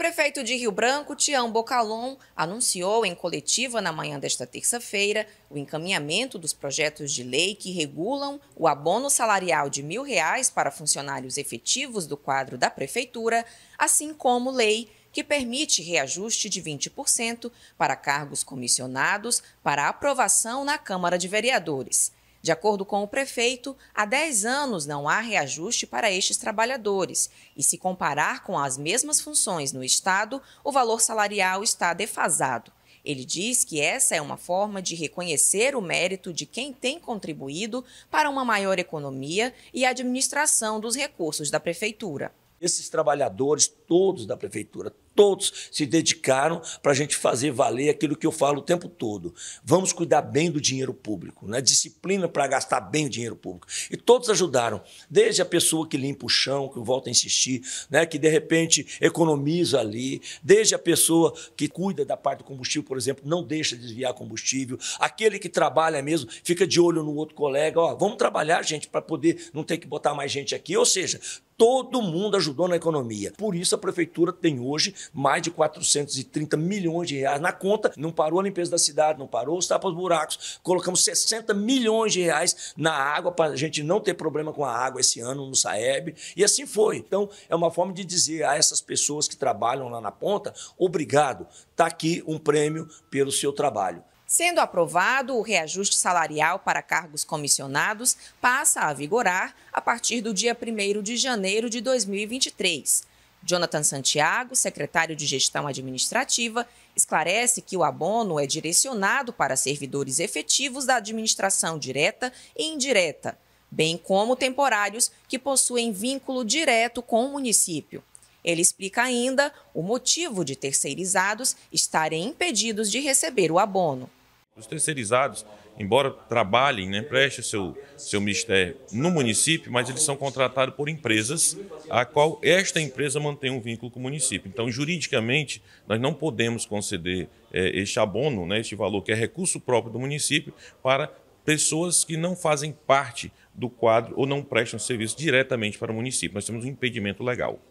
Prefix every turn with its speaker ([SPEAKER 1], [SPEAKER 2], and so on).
[SPEAKER 1] prefeito de Rio Branco, Tião Bocalon, anunciou em coletiva na manhã desta terça-feira o encaminhamento dos projetos de lei que regulam o abono salarial de mil reais para funcionários efetivos do quadro da prefeitura, assim como lei que permite reajuste de 20% para cargos comissionados para aprovação na Câmara de Vereadores. De acordo com o prefeito, há 10 anos não há reajuste para estes trabalhadores. E se comparar com as mesmas funções no Estado, o valor salarial está defasado. Ele diz que essa é uma forma de reconhecer o mérito de quem tem contribuído para uma maior economia e administração dos recursos da prefeitura.
[SPEAKER 2] Esses trabalhadores, todos da prefeitura, todos se dedicaram para a gente fazer valer aquilo que eu falo o tempo todo. Vamos cuidar bem do dinheiro público, né? disciplina para gastar bem o dinheiro público. E todos ajudaram, desde a pessoa que limpa o chão, que eu volto a insistir, né? que de repente economiza ali, desde a pessoa que cuida da parte do combustível, por exemplo, não deixa desviar combustível, aquele que trabalha mesmo, fica de olho no outro colega, ó, vamos trabalhar, gente, para poder não ter que botar mais gente aqui. Ou seja, todo mundo ajudou na economia. Por isso a prefeitura tem hoje mais de 430 milhões de reais na conta. Não parou a limpeza da cidade, não parou os tapas buracos. Colocamos 60 milhões de reais na água para a gente não ter problema com a água esse ano no Saeb. E assim foi. Então, é uma forma de dizer a essas pessoas que trabalham lá na ponta: obrigado, está aqui um prêmio pelo seu trabalho.
[SPEAKER 1] Sendo aprovado, o reajuste salarial para cargos comissionados passa a vigorar a partir do dia 1 de janeiro de 2023. Jonathan Santiago, secretário de Gestão Administrativa, esclarece que o abono é direcionado para servidores efetivos da administração direta e indireta, bem como temporários que possuem vínculo direto com o município. Ele explica ainda o motivo de terceirizados estarem impedidos de receber o abono.
[SPEAKER 3] Os terceirizados, embora trabalhem, né, prestem seu, seu mistério no município, mas eles são contratados por empresas a qual esta empresa mantém um vínculo com o município. Então, juridicamente, nós não podemos conceder é, este abono, né, este valor que é recurso próprio do município, para pessoas que não fazem parte do quadro ou não prestam serviço diretamente para o município. Nós temos um impedimento legal.